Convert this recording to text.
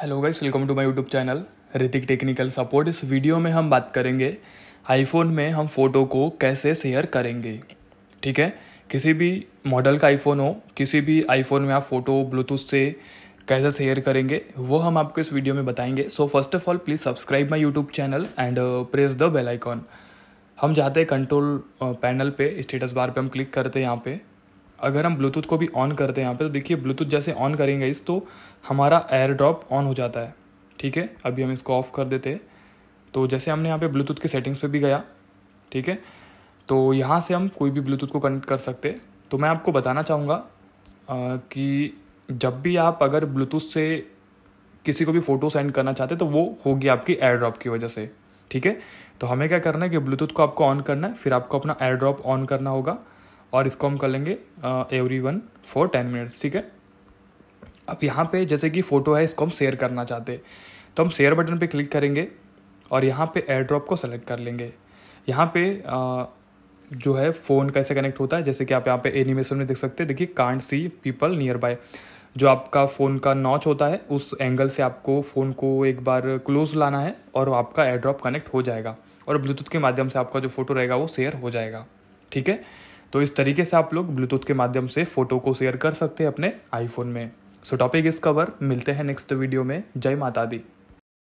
hello guys welcome to my YouTube channel Ritik technical support इस video में हम बात करेंगे आईफोन में हम फ़ोटो को कैसे शेयर करेंगे ठीक है किसी भी मॉडल का आईफोन हो किसी भी आईफोन में आप फ़ोटो ब्लूटूथ से कैसे शेयर करेंगे वो हम आपको इस वीडियो में बताएंगे so first of all please subscribe my YouTube channel and press the bell icon हम जाते हैं कंट्रोल पैनल uh, पे स्टेटस बार पे हम क्लिक करते हैं यहाँ पे अगर हम ब्लूटूथ को भी ऑन करते हैं यहाँ पे तो देखिए ब्लूटूथ जैसे ऑन करेंगे इस तो हमारा एयर ड्रॉप ऑन हो जाता है ठीक है अभी हम इसको ऑफ़ कर देते हैं तो जैसे हमने यहाँ पे ब्लूटूथ के सेटिंग्स पे भी गया ठीक है तो यहाँ से हम कोई भी ब्लूटूथ को कनेक्ट कर सकते तो मैं आपको बताना चाहूँगा कि जब भी आप अगर ब्लूटूथ से किसी को भी फ़ोटो सेंड करना चाहते तो वो होगी आपकी एयर ड्रॉप की वजह से ठीक है तो हमें क्या करना है कि ब्लूटूथ को आपको ऑन करना है फिर आपको अपना एयर ड्रॉप ऑन करना होगा और इसको हम कर लेंगे every one for ten minutes ठीक है अब यहाँ पे जैसे कि फ़ोटो है इसको हम शेयर करना चाहते हैं तो हम शेयर बटन पे क्लिक करेंगे और यहाँ पे एयर ड्रॉप को सेलेक्ट कर लेंगे यहाँ पे आ, जो है फ़ोन कैसे कनेक्ट होता है जैसे कि आप यहाँ पे एनिमेशन में देख सकते हैं देखिए can't see people nearby जो आपका फ़ोन का नॉच होता है उस एंगल से आपको फ़ोन को एक बार क्लोज लाना है और आपका एयर ड्रॉप कनेक्ट हो जाएगा और ब्लूटूथ के माध्यम से आपका जो फ़ोटो रहेगा वो शेयर हो जाएगा ठीक है तो इस तरीके से आप लोग ब्लूटूथ के माध्यम से फ़ोटो को शेयर कर सकते हैं अपने आईफोन में सो टॉपिक इस कवर मिलते हैं नेक्स्ट वीडियो में जय माता दी